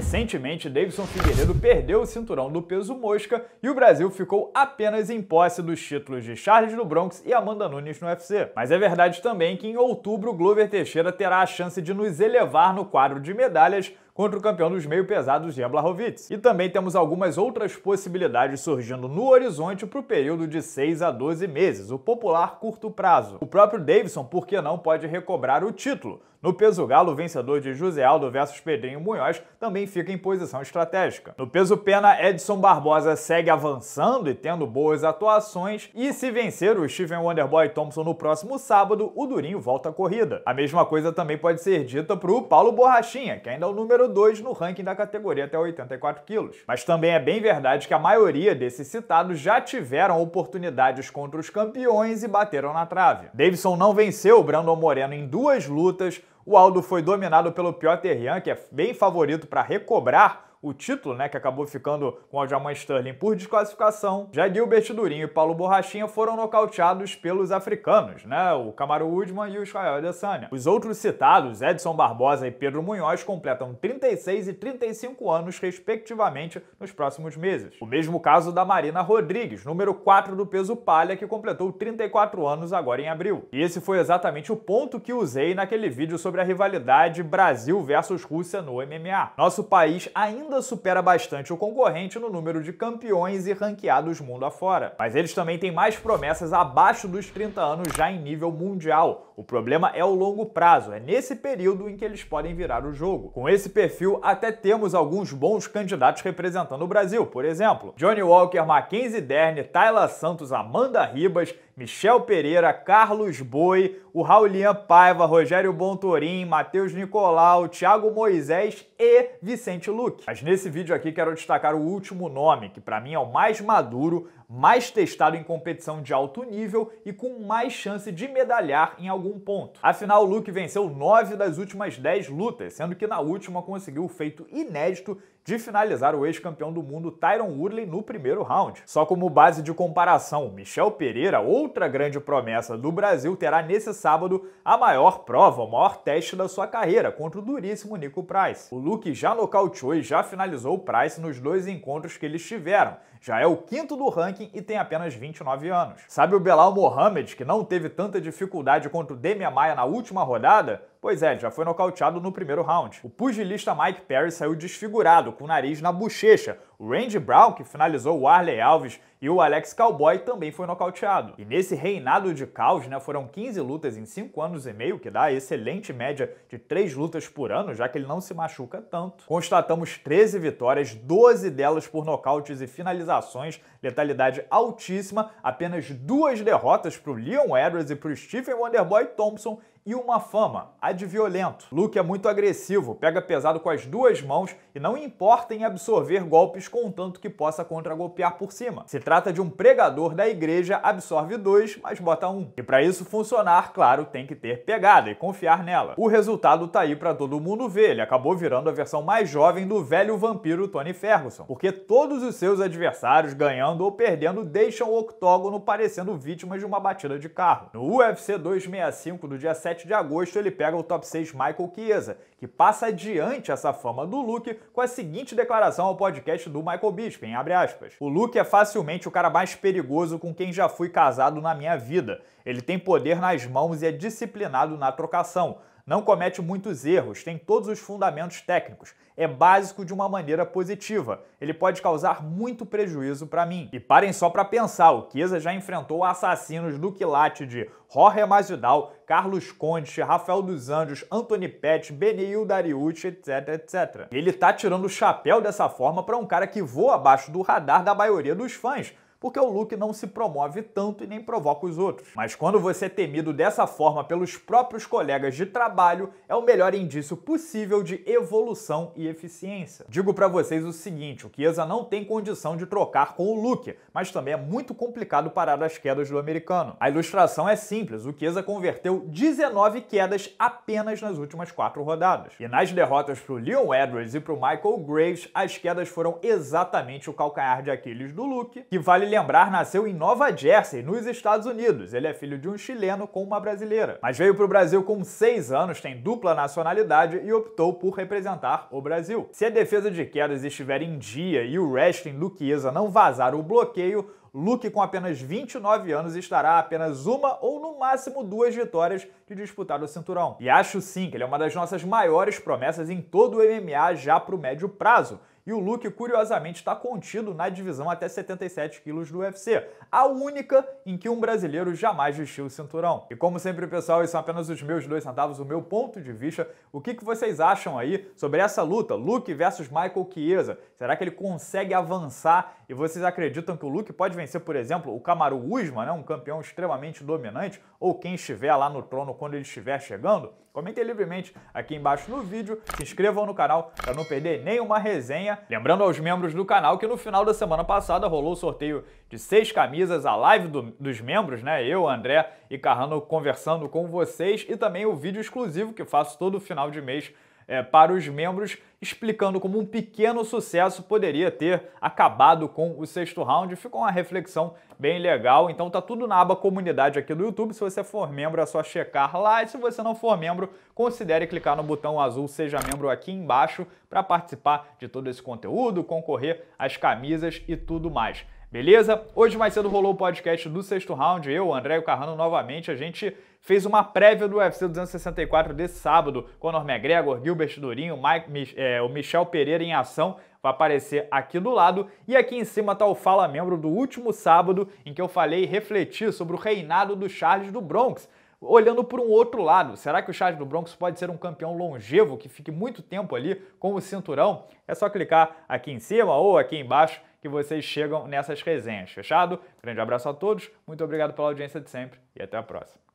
Recentemente, Davidson Figueiredo perdeu o cinturão do peso mosca e o Brasil ficou apenas em posse dos títulos de Charles do Bronx e Amanda Nunes no UFC. Mas é verdade também que em outubro, Glover Teixeira terá a chance de nos elevar no quadro de medalhas contra o campeão dos meio pesados Jan Blachowicz. E também temos algumas outras possibilidades surgindo no horizonte para o período de 6 a 12 meses, o popular curto prazo. O próprio Davidson, por que não, pode recobrar o título. No peso galo, o vencedor de José Aldo versus Pedrinho Munhoz também fica em posição estratégica. No peso pena, Edson Barbosa segue avançando e tendo boas atuações, e se vencer o Steven Wonderboy Thompson no próximo sábado, o Durinho volta à corrida. A mesma coisa também pode ser dita para o Paulo Borrachinha, que ainda é o número 2 no ranking da categoria até 84 quilos. Mas também é bem verdade que a maioria desses citados já tiveram oportunidades contra os campeões e bateram na trave. Davidson não venceu o Brandon Moreno em duas lutas, o Aldo foi dominado pelo Piotr Jan, que é bem favorito para recobrar o título, né, que acabou ficando com o Aljamain Sterling por desclassificação, já Gilbert Durinho e Paulo Borrachinha foram nocauteados pelos africanos, né, o Camaro Udman e o Israel Adesanya. Os outros citados, Edson Barbosa e Pedro Munhoz, completam 36 e 35 anos, respectivamente, nos próximos meses. O mesmo caso da Marina Rodrigues, número 4 do peso palha, que completou 34 anos agora em abril. E esse foi exatamente o ponto que usei naquele vídeo sobre a rivalidade Brasil versus Rússia no MMA. Nosso país ainda ainda supera bastante o concorrente no número de campeões e ranqueados mundo afora. Mas eles também têm mais promessas abaixo dos 30 anos já em nível mundial. O problema é o longo prazo, é nesse período em que eles podem virar o jogo. Com esse perfil, até temos alguns bons candidatos representando o Brasil, por exemplo, Johnny Walker, Mackenzie Dern, Tayla Santos, Amanda Ribas Michel Pereira, Carlos Boi, o Raulian Paiva, Rogério Bontorim, Matheus Nicolau, Thiago Moisés e Vicente Luque. Mas nesse vídeo aqui quero destacar o último nome, que para mim é o mais maduro, mais testado em competição de alto nível e com mais chance de medalhar em algum ponto. Afinal, Luke venceu nove das últimas dez lutas, sendo que na última conseguiu o feito inédito de finalizar o ex-campeão do mundo Tyron Woodley no primeiro round. Só como base de comparação, Michel Pereira, outra grande promessa do Brasil, terá nesse sábado a maior prova, o maior teste da sua carreira contra o duríssimo Nico Price. O Luke já nocauteou e já finalizou o Price nos dois encontros que eles tiveram, já é o quinto do ranking e tem apenas 29 anos. Sabe o Belal Mohamed, que não teve tanta dificuldade contra o Demian Maia na última rodada? Pois é, já foi nocauteado no primeiro round. O pugilista Mike Perry saiu desfigurado, com o nariz na bochecha. O Randy Brown, que finalizou o Arley Alves, e o Alex Cowboy também foi nocauteado. E nesse reinado de caos, né, foram 15 lutas em 5 anos e meio, que dá a excelente média de 3 lutas por ano, já que ele não se machuca tanto. Constatamos 13 vitórias, 12 delas por nocautes e finalizações, letalidade altíssima, apenas duas derrotas para o Leon Edwards e para o Stephen Wonderboy Thompson e uma fama, a de violento. Luke é muito agressivo, pega pesado com as duas mãos e não importa em absorver golpes contanto que possa contragolpear por cima. Se trata de um pregador da igreja, absorve dois, mas bota um. E para isso funcionar, claro, tem que ter pegada e confiar nela. O resultado tá aí para todo mundo ver, ele acabou virando a versão mais jovem do velho vampiro Tony Ferguson, porque todos os seus adversários, ganhando ou perdendo, deixam o octógono parecendo vítimas de uma batida de carro. No UFC 265 do dia 7 7 de agosto, ele pega o top 6 Michael Chiesa, que passa adiante essa fama do Luke com a seguinte declaração ao podcast do Michael Bisping, abre aspas. O Luke é facilmente o cara mais perigoso com quem já fui casado na minha vida. Ele tem poder nas mãos e é disciplinado na trocação. Não comete muitos erros, tem todos os fundamentos técnicos, é básico de uma maneira positiva. Ele pode causar muito prejuízo para mim. E parem só para pensar, o Kesa já enfrentou assassinos do quilate de Jorge Masvidal, Carlos Conte, Rafael dos Anjos, Anthony Pett, Benil Dariucci, etc, etc. Ele tá tirando o chapéu dessa forma para um cara que voa abaixo do radar da maioria dos fãs porque o Luke não se promove tanto e nem provoca os outros. Mas quando você é temido dessa forma pelos próprios colegas de trabalho, é o melhor indício possível de evolução e eficiência. Digo para vocês o seguinte, o Chiesa não tem condição de trocar com o Luke, mas também é muito complicado parar as quedas do americano. A ilustração é simples, o Chiesa converteu 19 quedas apenas nas últimas quatro rodadas. E nas derrotas para o Leon Edwards e para o Michael Graves, as quedas foram exatamente o calcanhar de Aquiles do Luke, que vale vale lembrar, nasceu em Nova Jersey, nos Estados Unidos. Ele é filho de um chileno com uma brasileira. Mas veio para o Brasil com 6 anos, tem dupla nacionalidade e optou por representar o Brasil. Se a defesa de quedas estiver em dia e o wrestling Luquiza não vazar o bloqueio, Luke, com apenas 29 anos, estará apenas uma ou no máximo duas vitórias de disputar o cinturão. E acho sim que ele é uma das nossas maiores promessas em todo o MMA já para o médio prazo e o Luke, curiosamente, está contido na divisão até 77 quilos do UFC, a única em que um brasileiro jamais vestiu o cinturão. E como sempre, pessoal, isso são apenas os meus dois centavos, o meu ponto de vista. O que, que vocês acham aí sobre essa luta, Luke versus Michael Chiesa? Será que ele consegue avançar e vocês acreditam que o Luke pode vencer, por exemplo, o Kamaru Usman, né, um campeão extremamente dominante, ou quem estiver lá no trono quando ele estiver chegando? Comentem livremente aqui embaixo no vídeo, se inscrevam no canal para não perder nenhuma resenha. Lembrando aos membros do canal que no final da semana passada rolou o sorteio de seis camisas, a live do, dos membros, né? Eu, André e Carrano conversando com vocês e também o vídeo exclusivo que faço todo final de mês é, para os membros, explicando como um pequeno sucesso poderia ter acabado com o sexto round. Ficou uma reflexão bem legal. Então tá tudo na aba comunidade aqui do YouTube. Se você for membro, é só checar lá. E se você não for membro, considere clicar no botão azul Seja Membro aqui embaixo para participar de todo esse conteúdo, concorrer às camisas e tudo mais. Beleza? Hoje mais cedo rolou o podcast do sexto round. Eu, André e o Carrano novamente, a gente fez uma prévia do UFC 264 desse sábado, Conor McGregor, Gilbert Durinho, Mike, é, o Michel Pereira em ação, vai aparecer aqui do lado, e aqui em cima está o Fala Membro do último sábado, em que eu falei refletir sobre o reinado do Charles do Bronx, olhando para um outro lado. Será que o Charles do Bronx pode ser um campeão longevo que fique muito tempo ali com o cinturão? É só clicar aqui em cima ou aqui embaixo que vocês chegam nessas resenhas. Fechado? Grande abraço a todos, muito obrigado pela audiência de sempre e até a próxima.